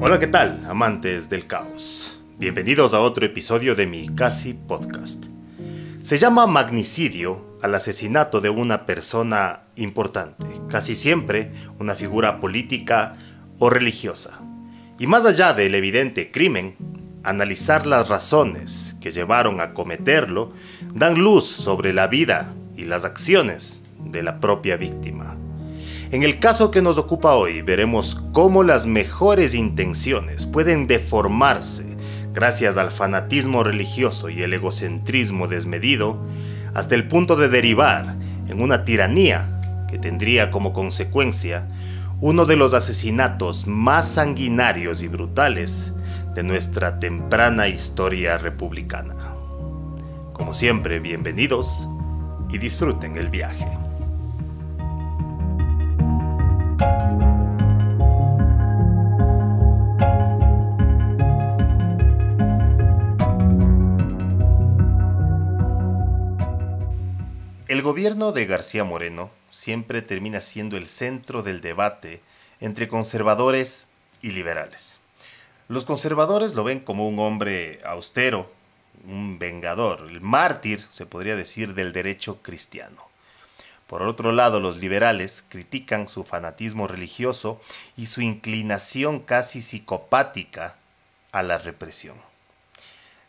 Hola, ¿qué tal, amantes del caos? Bienvenidos a otro episodio de mi casi podcast. Se llama magnicidio al asesinato de una persona importante, casi siempre una figura política o religiosa. Y más allá del evidente crimen, analizar las razones que llevaron a cometerlo dan luz sobre la vida y las acciones de la propia víctima. En el caso que nos ocupa hoy, veremos cómo las mejores intenciones pueden deformarse gracias al fanatismo religioso y el egocentrismo desmedido, hasta el punto de derivar en una tiranía que tendría como consecuencia uno de los asesinatos más sanguinarios y brutales de nuestra temprana historia republicana. Como siempre, bienvenidos y disfruten el viaje. gobierno de García Moreno siempre termina siendo el centro del debate entre conservadores y liberales. Los conservadores lo ven como un hombre austero, un vengador, el mártir, se podría decir, del derecho cristiano. Por otro lado, los liberales critican su fanatismo religioso y su inclinación casi psicopática a la represión,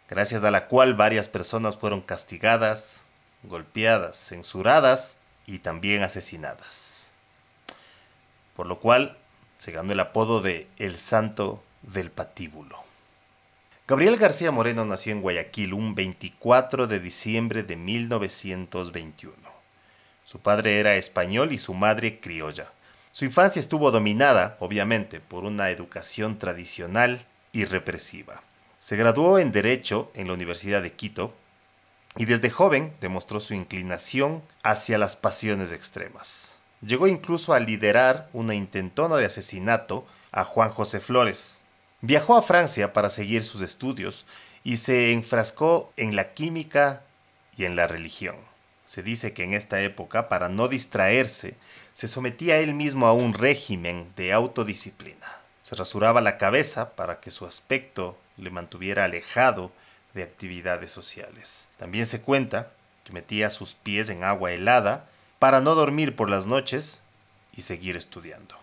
gracias a la cual varias personas fueron castigadas, golpeadas, censuradas y también asesinadas. Por lo cual se ganó el apodo de El Santo del Patíbulo. Gabriel García Moreno nació en Guayaquil un 24 de diciembre de 1921. Su padre era español y su madre criolla. Su infancia estuvo dominada, obviamente, por una educación tradicional y represiva. Se graduó en Derecho en la Universidad de Quito y desde joven demostró su inclinación hacia las pasiones extremas. Llegó incluso a liderar una intentona de asesinato a Juan José Flores. Viajó a Francia para seguir sus estudios y se enfrascó en la química y en la religión. Se dice que en esta época, para no distraerse, se sometía él mismo a un régimen de autodisciplina. Se rasuraba la cabeza para que su aspecto le mantuviera alejado de actividades sociales. También se cuenta que metía sus pies en agua helada para no dormir por las noches y seguir estudiando.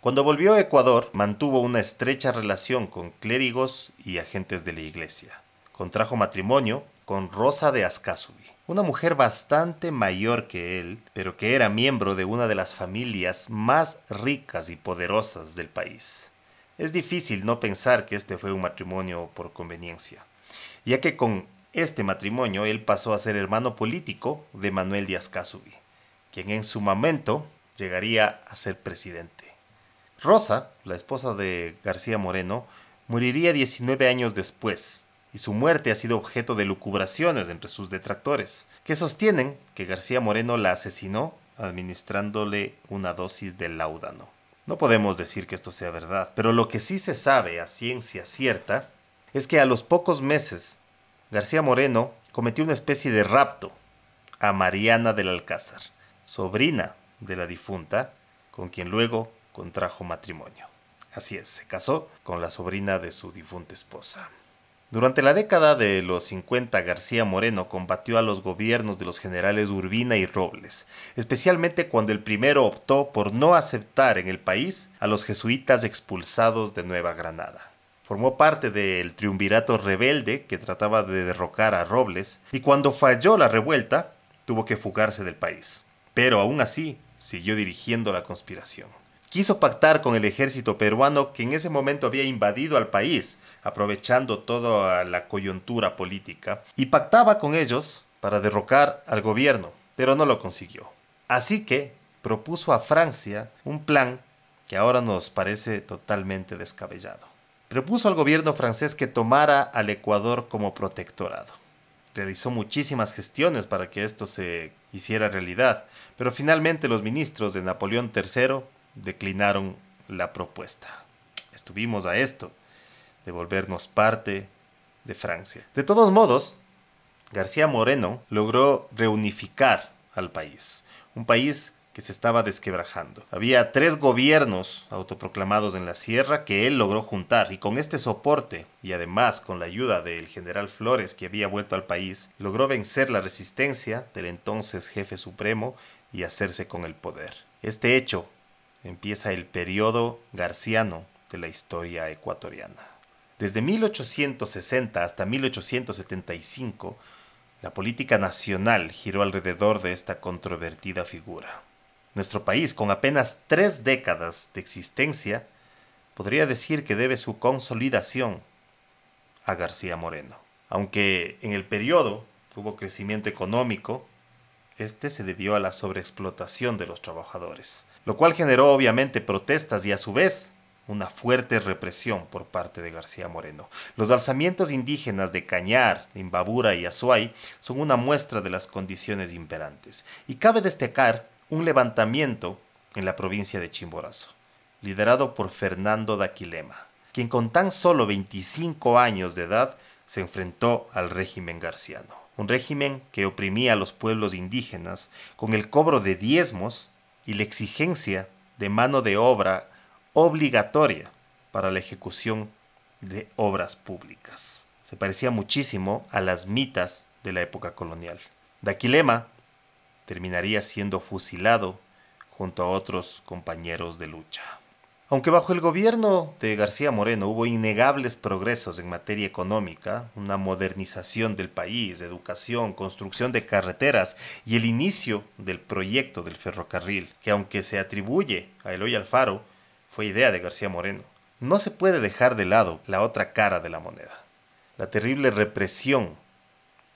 Cuando volvió a Ecuador, mantuvo una estrecha relación con clérigos y agentes de la iglesia. Contrajo matrimonio con Rosa de Ascasubi, una mujer bastante mayor que él, pero que era miembro de una de las familias más ricas y poderosas del país. Es difícil no pensar que este fue un matrimonio por conveniencia ya que con este matrimonio él pasó a ser hermano político de Manuel Díaz Casubi, quien en su momento llegaría a ser presidente. Rosa, la esposa de García Moreno, moriría 19 años después, y su muerte ha sido objeto de lucubraciones entre sus detractores, que sostienen que García Moreno la asesinó administrándole una dosis de laudano. No podemos decir que esto sea verdad, pero lo que sí se sabe a ciencia cierta es que a los pocos meses García Moreno cometió una especie de rapto a Mariana del Alcázar, sobrina de la difunta, con quien luego contrajo matrimonio. Así es, se casó con la sobrina de su difunta esposa. Durante la década de los 50, García Moreno combatió a los gobiernos de los generales Urbina y Robles, especialmente cuando el primero optó por no aceptar en el país a los jesuitas expulsados de Nueva Granada. Formó parte del triunvirato rebelde que trataba de derrocar a Robles y cuando falló la revuelta tuvo que fugarse del país. Pero aún así siguió dirigiendo la conspiración. Quiso pactar con el ejército peruano que en ese momento había invadido al país, aprovechando toda la coyuntura política, y pactaba con ellos para derrocar al gobierno, pero no lo consiguió. Así que propuso a Francia un plan que ahora nos parece totalmente descabellado. Repuso al gobierno francés que tomara al Ecuador como protectorado. Realizó muchísimas gestiones para que esto se hiciera realidad, pero finalmente los ministros de Napoleón III declinaron la propuesta. Estuvimos a esto, de volvernos parte de Francia. De todos modos, García Moreno logró reunificar al país, un país que se estaba desquebrajando. Había tres gobiernos autoproclamados en la sierra que él logró juntar y con este soporte y además con la ayuda del general Flores que había vuelto al país, logró vencer la resistencia del entonces jefe supremo y hacerse con el poder. Este hecho empieza el periodo garciano de la historia ecuatoriana. Desde 1860 hasta 1875, la política nacional giró alrededor de esta controvertida figura. Nuestro país, con apenas tres décadas de existencia, podría decir que debe su consolidación a García Moreno. Aunque en el periodo hubo crecimiento económico, este se debió a la sobreexplotación de los trabajadores, lo cual generó obviamente protestas y a su vez una fuerte represión por parte de García Moreno. Los alzamientos indígenas de Cañar, Imbabura y Azuay son una muestra de las condiciones imperantes. Y cabe destacar un levantamiento en la provincia de Chimborazo, liderado por Fernando Daquilema, quien con tan solo 25 años de edad se enfrentó al régimen garciano, un régimen que oprimía a los pueblos indígenas con el cobro de diezmos y la exigencia de mano de obra obligatoria para la ejecución de obras públicas. Se parecía muchísimo a las mitas de la época colonial. Daquilema terminaría siendo fusilado junto a otros compañeros de lucha. Aunque bajo el gobierno de García Moreno hubo innegables progresos en materia económica, una modernización del país, educación, construcción de carreteras y el inicio del proyecto del ferrocarril, que aunque se atribuye a Eloy Alfaro, fue idea de García Moreno, no se puede dejar de lado la otra cara de la moneda, la terrible represión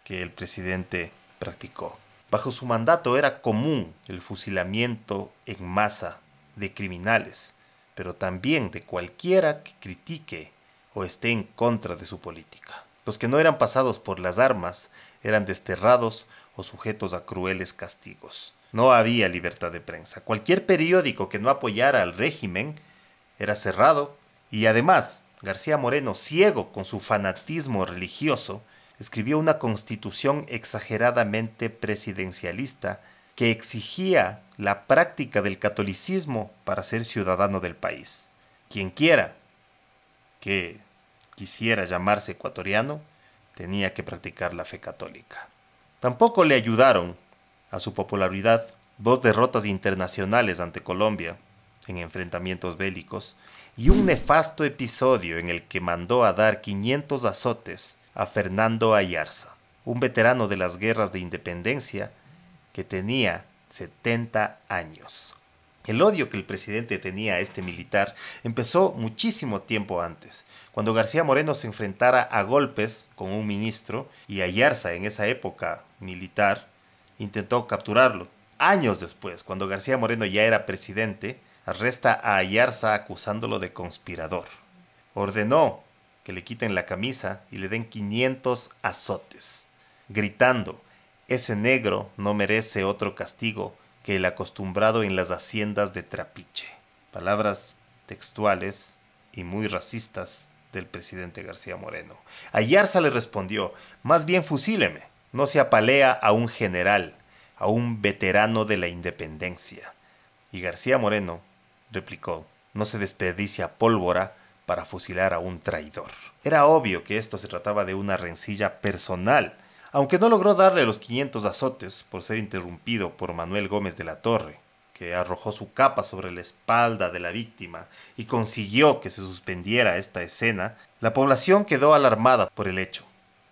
que el presidente practicó. Bajo su mandato era común el fusilamiento en masa de criminales, pero también de cualquiera que critique o esté en contra de su política. Los que no eran pasados por las armas eran desterrados o sujetos a crueles castigos. No había libertad de prensa. Cualquier periódico que no apoyara al régimen era cerrado y además García Moreno, ciego con su fanatismo religioso, escribió una constitución exageradamente presidencialista que exigía la práctica del catolicismo para ser ciudadano del país. Quien quiera que quisiera llamarse ecuatoriano tenía que practicar la fe católica. Tampoco le ayudaron a su popularidad dos derrotas internacionales ante Colombia en enfrentamientos bélicos y un nefasto episodio en el que mandó a dar 500 azotes a Fernando Ayarza, un veterano de las guerras de independencia que tenía 70 años. El odio que el presidente tenía a este militar empezó muchísimo tiempo antes, cuando García Moreno se enfrentara a golpes con un ministro y Ayarza, en esa época militar, intentó capturarlo. Años después, cuando García Moreno ya era presidente, arresta a Ayarza acusándolo de conspirador. Ordenó que le quiten la camisa y le den 500 azotes, gritando, ese negro no merece otro castigo que el acostumbrado en las haciendas de Trapiche. Palabras textuales y muy racistas del presidente García Moreno. Yarza le respondió, más bien fusíleme, no se apalea a un general, a un veterano de la independencia. Y García Moreno replicó, no se desperdicia pólvora para fusilar a un traidor. Era obvio que esto se trataba de una rencilla personal, aunque no logró darle los 500 azotes por ser interrumpido por Manuel Gómez de la Torre, que arrojó su capa sobre la espalda de la víctima y consiguió que se suspendiera esta escena, la población quedó alarmada por el hecho,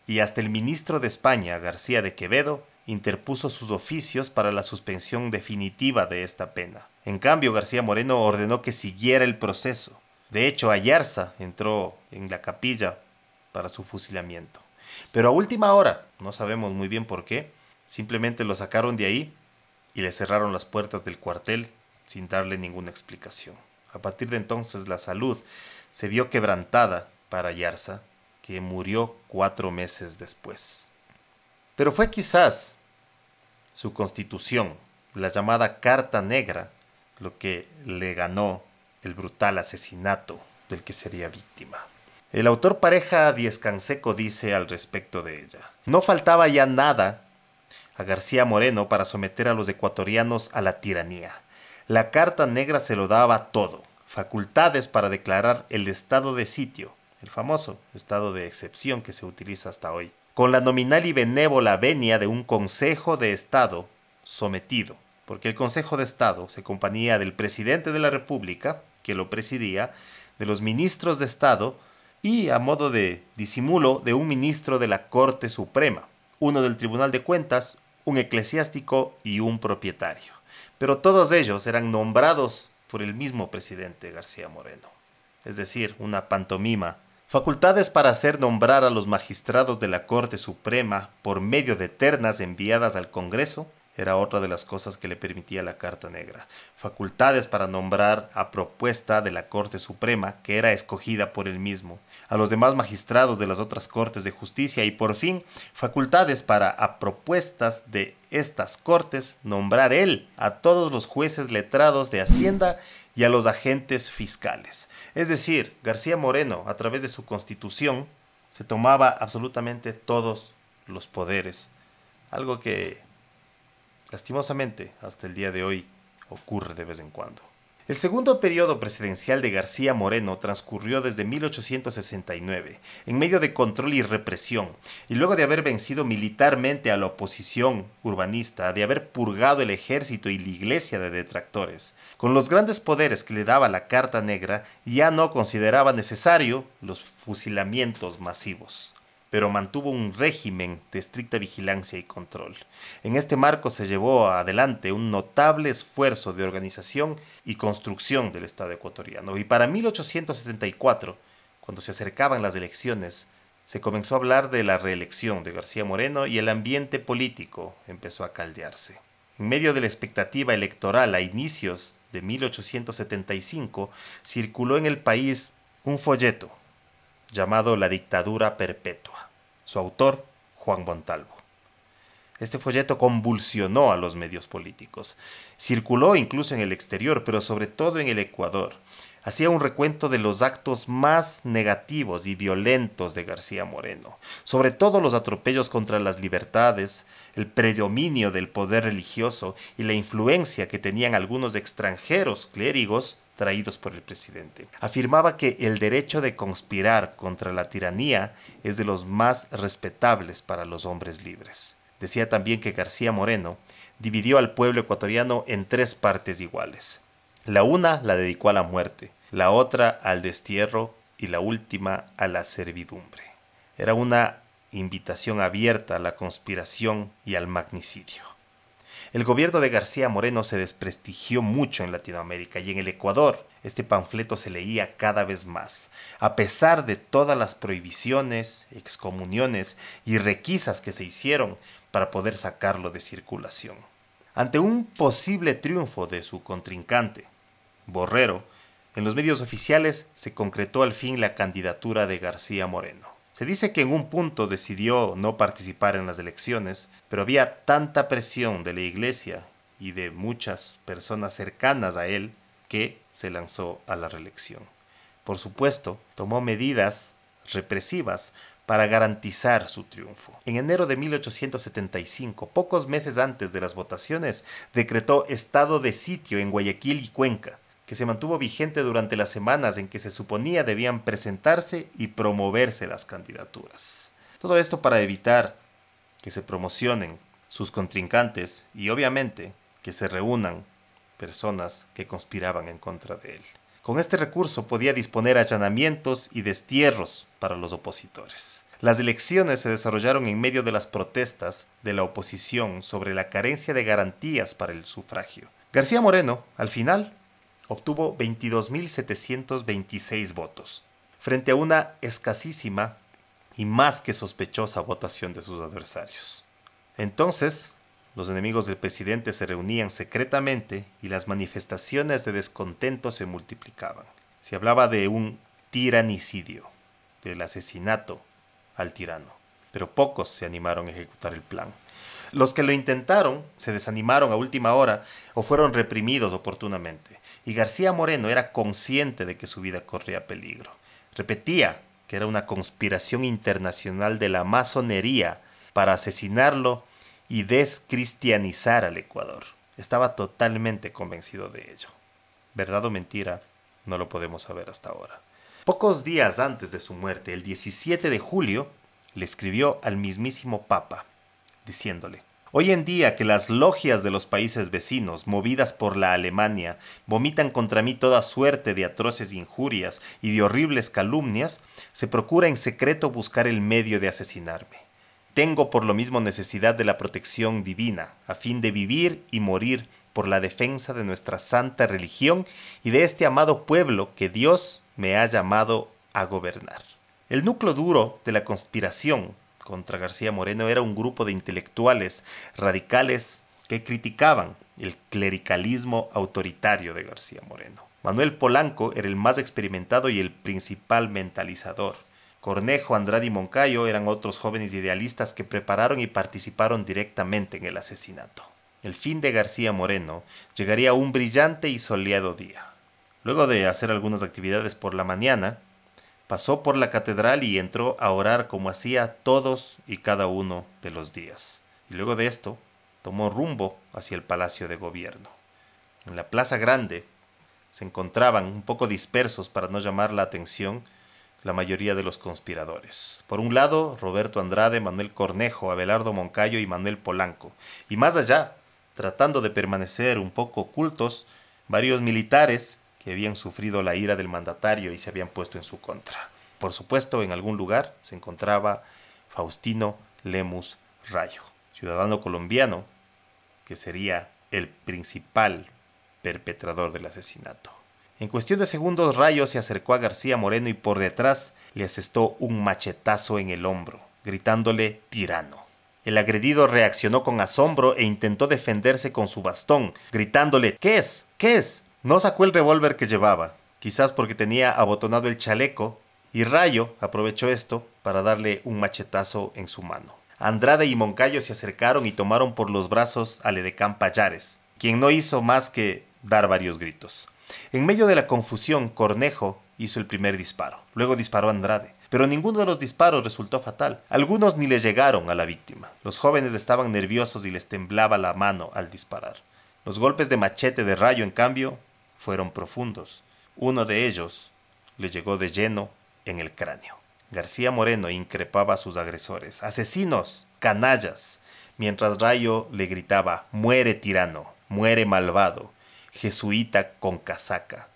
y hasta el ministro de España, García de Quevedo, interpuso sus oficios para la suspensión definitiva de esta pena. En cambio, García Moreno ordenó que siguiera el proceso, de hecho, Ayarza entró en la capilla para su fusilamiento. Pero a última hora, no sabemos muy bien por qué, simplemente lo sacaron de ahí y le cerraron las puertas del cuartel sin darle ninguna explicación. A partir de entonces la salud se vio quebrantada para Yarza, que murió cuatro meses después. Pero fue quizás su constitución, la llamada Carta Negra, lo que le ganó el brutal asesinato del que sería víctima. El autor pareja Diez Canseco dice al respecto de ella, no faltaba ya nada a García Moreno para someter a los ecuatorianos a la tiranía. La carta negra se lo daba todo, facultades para declarar el estado de sitio, el famoso estado de excepción que se utiliza hasta hoy, con la nominal y benévola venia de un Consejo de Estado sometido, porque el Consejo de Estado se compañía del presidente de la República, que lo presidía, de los ministros de Estado y, a modo de disimulo, de un ministro de la Corte Suprema, uno del Tribunal de Cuentas, un eclesiástico y un propietario. Pero todos ellos eran nombrados por el mismo presidente García Moreno. Es decir, una pantomima. Facultades para hacer nombrar a los magistrados de la Corte Suprema por medio de ternas enviadas al Congreso era otra de las cosas que le permitía la Carta Negra, facultades para nombrar a propuesta de la Corte Suprema, que era escogida por él mismo, a los demás magistrados de las otras Cortes de Justicia y por fin facultades para, a propuestas de estas Cortes, nombrar él a todos los jueces letrados de Hacienda y a los agentes fiscales. Es decir, García Moreno, a través de su constitución, se tomaba absolutamente todos los poderes, algo que Lastimosamente, hasta el día de hoy, ocurre de vez en cuando. El segundo periodo presidencial de García Moreno transcurrió desde 1869, en medio de control y represión, y luego de haber vencido militarmente a la oposición urbanista, de haber purgado el ejército y la iglesia de detractores, con los grandes poderes que le daba la Carta Negra, ya no consideraba necesario los fusilamientos masivos pero mantuvo un régimen de estricta vigilancia y control. En este marco se llevó adelante un notable esfuerzo de organización y construcción del Estado ecuatoriano, y para 1874, cuando se acercaban las elecciones, se comenzó a hablar de la reelección de García Moreno y el ambiente político empezó a caldearse. En medio de la expectativa electoral a inicios de 1875, circuló en el país un folleto llamado La dictadura perpetua. Su autor, Juan Montalvo. Este folleto convulsionó a los medios políticos. Circuló incluso en el exterior, pero sobre todo en el Ecuador. Hacía un recuento de los actos más negativos y violentos de García Moreno, sobre todo los atropellos contra las libertades, el predominio del poder religioso y la influencia que tenían algunos extranjeros clérigos traídos por el presidente. Afirmaba que el derecho de conspirar contra la tiranía es de los más respetables para los hombres libres. Decía también que García Moreno dividió al pueblo ecuatoriano en tres partes iguales. La una la dedicó a la muerte, la otra al destierro y la última a la servidumbre. Era una invitación abierta a la conspiración y al magnicidio. El gobierno de García Moreno se desprestigió mucho en Latinoamérica y en el Ecuador este panfleto se leía cada vez más. A pesar de todas las prohibiciones, excomuniones y requisas que se hicieron para poder sacarlo de circulación. Ante un posible triunfo de su contrincante, Borrero, en los medios oficiales se concretó al fin la candidatura de García Moreno. Se dice que en un punto decidió no participar en las elecciones, pero había tanta presión de la iglesia y de muchas personas cercanas a él que se lanzó a la reelección. Por supuesto, tomó medidas represivas para garantizar su triunfo. En enero de 1875, pocos meses antes de las votaciones, decretó estado de sitio en Guayaquil y Cuenca que se mantuvo vigente durante las semanas en que se suponía debían presentarse y promoverse las candidaturas. Todo esto para evitar que se promocionen sus contrincantes y obviamente que se reúnan personas que conspiraban en contra de él. Con este recurso podía disponer allanamientos y destierros para los opositores. Las elecciones se desarrollaron en medio de las protestas de la oposición sobre la carencia de garantías para el sufragio. García Moreno, al final, obtuvo 22.726 votos, frente a una escasísima y más que sospechosa votación de sus adversarios. Entonces, los enemigos del presidente se reunían secretamente y las manifestaciones de descontento se multiplicaban. Se hablaba de un tiranicidio, del asesinato al tirano, pero pocos se animaron a ejecutar el plan. Los que lo intentaron se desanimaron a última hora o fueron reprimidos oportunamente. Y García Moreno era consciente de que su vida corría peligro. Repetía que era una conspiración internacional de la masonería para asesinarlo y descristianizar al Ecuador. Estaba totalmente convencido de ello. ¿Verdad o mentira? No lo podemos saber hasta ahora. Pocos días antes de su muerte, el 17 de julio, le escribió al mismísimo Papa diciéndole, Hoy en día que las logias de los países vecinos, movidas por la Alemania, vomitan contra mí toda suerte de atroces injurias y de horribles calumnias, se procura en secreto buscar el medio de asesinarme. Tengo por lo mismo necesidad de la protección divina, a fin de vivir y morir por la defensa de nuestra santa religión y de este amado pueblo que Dios me ha llamado a gobernar. El núcleo duro de la conspiración contra García Moreno era un grupo de intelectuales radicales que criticaban el clericalismo autoritario de García Moreno. Manuel Polanco era el más experimentado y el principal mentalizador. Cornejo, Andrade y Moncayo eran otros jóvenes idealistas que prepararon y participaron directamente en el asesinato. El fin de García Moreno llegaría a un brillante y soleado día. Luego de hacer algunas actividades por la mañana, pasó por la catedral y entró a orar como hacía todos y cada uno de los días. Y luego de esto, tomó rumbo hacia el palacio de gobierno. En la plaza grande se encontraban, un poco dispersos para no llamar la atención, la mayoría de los conspiradores. Por un lado, Roberto Andrade, Manuel Cornejo, Abelardo Moncayo y Manuel Polanco. Y más allá, tratando de permanecer un poco ocultos, varios militares que habían sufrido la ira del mandatario y se habían puesto en su contra. Por supuesto, en algún lugar se encontraba Faustino Lemus Rayo, ciudadano colombiano que sería el principal perpetrador del asesinato. En cuestión de segundos, Rayo se acercó a García Moreno y por detrás le asestó un machetazo en el hombro, gritándole tirano. El agredido reaccionó con asombro e intentó defenderse con su bastón, gritándole ¿Qué es? ¿Qué es? No sacó el revólver que llevaba, quizás porque tenía abotonado el chaleco, y Rayo aprovechó esto para darle un machetazo en su mano. Andrade y Moncayo se acercaron y tomaron por los brazos a Ledecán Payares, quien no hizo más que dar varios gritos. En medio de la confusión, Cornejo hizo el primer disparo. Luego disparó Andrade, pero ninguno de los disparos resultó fatal. Algunos ni le llegaron a la víctima. Los jóvenes estaban nerviosos y les temblaba la mano al disparar. Los golpes de machete de rayo, en cambio, fueron profundos. Uno de ellos le llegó de lleno en el cráneo. García Moreno increpaba a sus agresores, asesinos, canallas, mientras Rayo le gritaba, muere tirano, muere malvado, jesuita con casaca.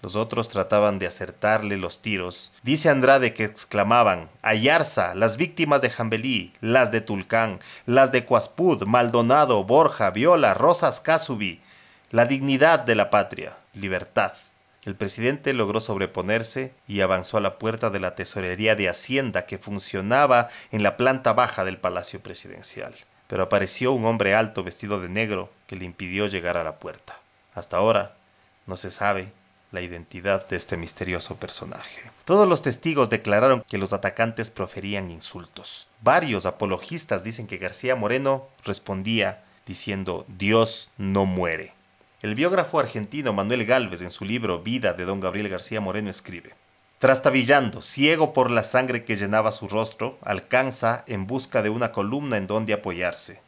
Los otros trataban de acertarle los tiros. Dice Andrade que exclamaban, Ayarza, las víctimas de Jambelí, las de Tulcán, las de Cuaspud, Maldonado, Borja, Viola, Rosas Casubi, la dignidad de la patria, libertad. El presidente logró sobreponerse y avanzó a la puerta de la tesorería de Hacienda que funcionaba en la planta baja del Palacio Presidencial. Pero apareció un hombre alto vestido de negro que le impidió llegar a la puerta. Hasta ahora no se sabe la identidad de este misterioso personaje. Todos los testigos declararon que los atacantes proferían insultos. Varios apologistas dicen que García Moreno respondía diciendo Dios no muere. El biógrafo argentino Manuel Galvez en su libro Vida de don Gabriel García Moreno escribe, Trastabillando, ciego por la sangre que llenaba su rostro, alcanza en busca de una columna en donde apoyarse.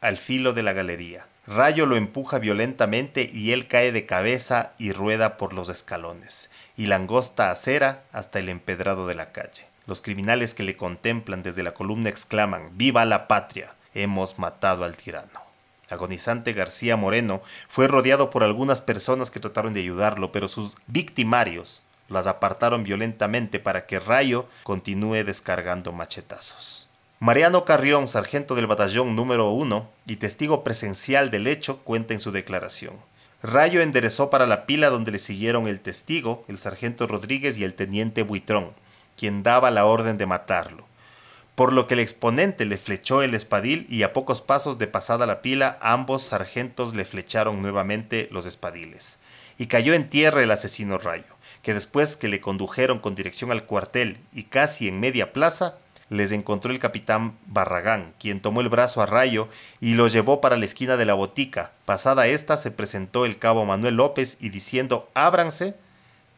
Al filo de la galería, Rayo lo empuja violentamente y él cae de cabeza y rueda por los escalones y langosta acera hasta el empedrado de la calle. Los criminales que le contemplan desde la columna exclaman, ¡Viva la patria! Hemos matado al tirano agonizante García Moreno fue rodeado por algunas personas que trataron de ayudarlo, pero sus victimarios las apartaron violentamente para que Rayo continúe descargando machetazos. Mariano Carrión, sargento del batallón número 1 y testigo presencial del hecho, cuenta en su declaración. Rayo enderezó para la pila donde le siguieron el testigo, el sargento Rodríguez y el teniente Buitrón, quien daba la orden de matarlo por lo que el exponente le flechó el espadil y a pocos pasos de pasada la pila ambos sargentos le flecharon nuevamente los espadiles. Y cayó en tierra el asesino Rayo, que después que le condujeron con dirección al cuartel y casi en media plaza, les encontró el capitán Barragán, quien tomó el brazo a Rayo y lo llevó para la esquina de la botica. Pasada esta se presentó el cabo Manuel López y diciendo ábranse,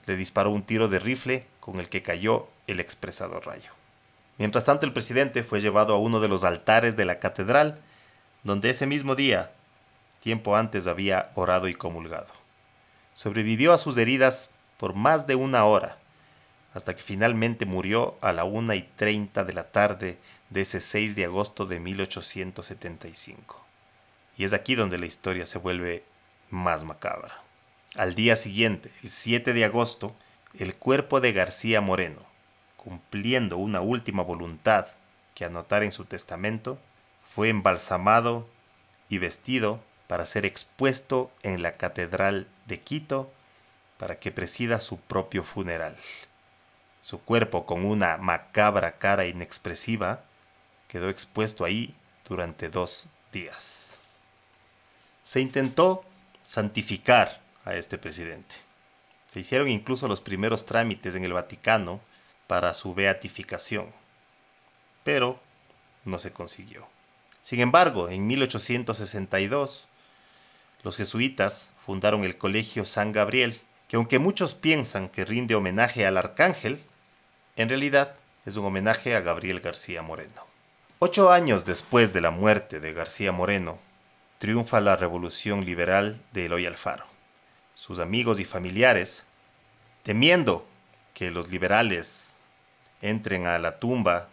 le disparó un tiro de rifle con el que cayó el expresado Rayo. Mientras tanto, el presidente fue llevado a uno de los altares de la catedral, donde ese mismo día, tiempo antes, había orado y comulgado. Sobrevivió a sus heridas por más de una hora, hasta que finalmente murió a la una y 30 de la tarde de ese 6 de agosto de 1875. Y es aquí donde la historia se vuelve más macabra. Al día siguiente, el 7 de agosto, el cuerpo de García Moreno, cumpliendo una última voluntad que anotar en su testamento, fue embalsamado y vestido para ser expuesto en la Catedral de Quito para que presida su propio funeral. Su cuerpo, con una macabra cara inexpresiva, quedó expuesto ahí durante dos días. Se intentó santificar a este presidente. Se hicieron incluso los primeros trámites en el Vaticano para su beatificación, pero no se consiguió. Sin embargo, en 1862, los jesuitas fundaron el Colegio San Gabriel, que aunque muchos piensan que rinde homenaje al arcángel, en realidad es un homenaje a Gabriel García Moreno. Ocho años después de la muerte de García Moreno, triunfa la revolución liberal de Eloy Alfaro. Sus amigos y familiares, temiendo que los liberales entren a la tumba,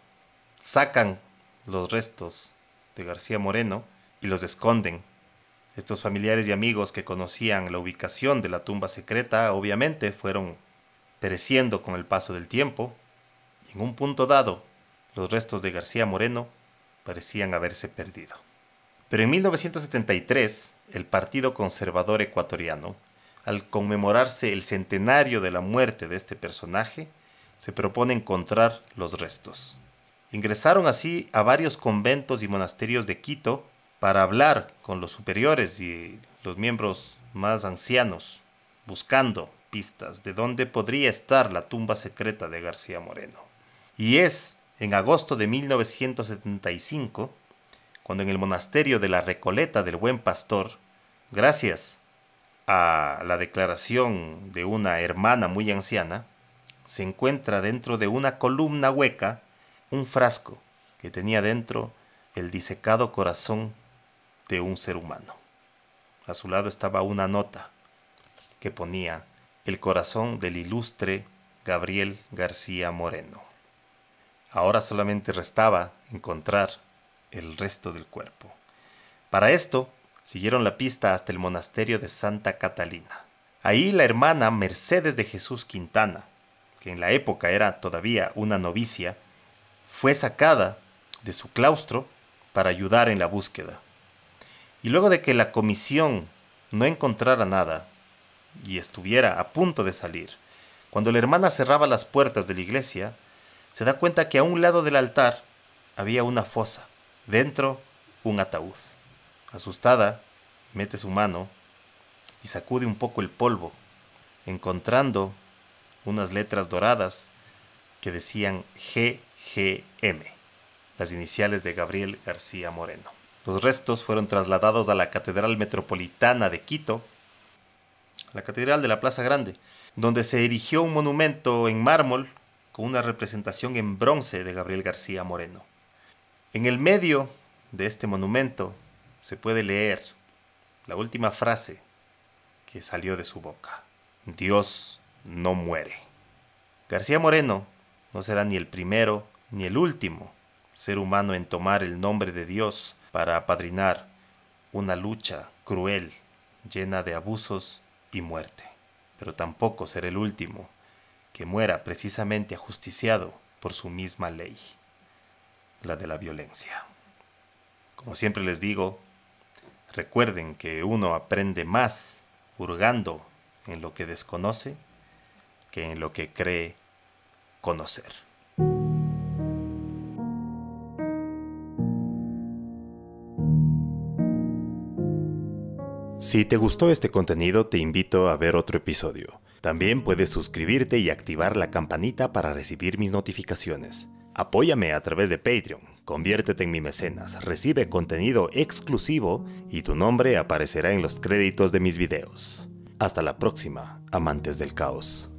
sacan los restos de García Moreno y los esconden. Estos familiares y amigos que conocían la ubicación de la tumba secreta obviamente fueron pereciendo con el paso del tiempo en un punto dado los restos de García Moreno parecían haberse perdido. Pero en 1973, el Partido Conservador Ecuatoriano, al conmemorarse el centenario de la muerte de este personaje, se propone encontrar los restos. Ingresaron así a varios conventos y monasterios de Quito para hablar con los superiores y los miembros más ancianos, buscando pistas de dónde podría estar la tumba secreta de García Moreno. Y es en agosto de 1975 cuando en el monasterio de la Recoleta del Buen Pastor, gracias a la declaración de una hermana muy anciana, se encuentra dentro de una columna hueca un frasco que tenía dentro el disecado corazón de un ser humano. A su lado estaba una nota que ponía el corazón del ilustre Gabriel García Moreno. Ahora solamente restaba encontrar el resto del cuerpo. Para esto, siguieron la pista hasta el monasterio de Santa Catalina. Ahí la hermana Mercedes de Jesús Quintana, que en la época era todavía una novicia, fue sacada de su claustro para ayudar en la búsqueda. Y luego de que la comisión no encontrara nada y estuviera a punto de salir, cuando la hermana cerraba las puertas de la iglesia, se da cuenta que a un lado del altar había una fosa, dentro un ataúd. Asustada, mete su mano y sacude un poco el polvo, encontrando unas letras doradas que decían GGM, las iniciales de Gabriel García Moreno. Los restos fueron trasladados a la Catedral Metropolitana de Quito, la Catedral de la Plaza Grande, donde se erigió un monumento en mármol con una representación en bronce de Gabriel García Moreno. En el medio de este monumento se puede leer la última frase que salió de su boca. Dios no muere. García Moreno no será ni el primero ni el último ser humano en tomar el nombre de Dios para apadrinar una lucha cruel, llena de abusos y muerte. Pero tampoco será el último que muera precisamente ajusticiado por su misma ley, la de la violencia. Como siempre les digo, recuerden que uno aprende más hurgando en lo que desconoce que en lo que cree conocer. Si te gustó este contenido, te invito a ver otro episodio. También puedes suscribirte y activar la campanita para recibir mis notificaciones. Apóyame a través de Patreon, conviértete en mi mecenas, recibe contenido exclusivo y tu nombre aparecerá en los créditos de mis videos. Hasta la próxima, amantes del caos.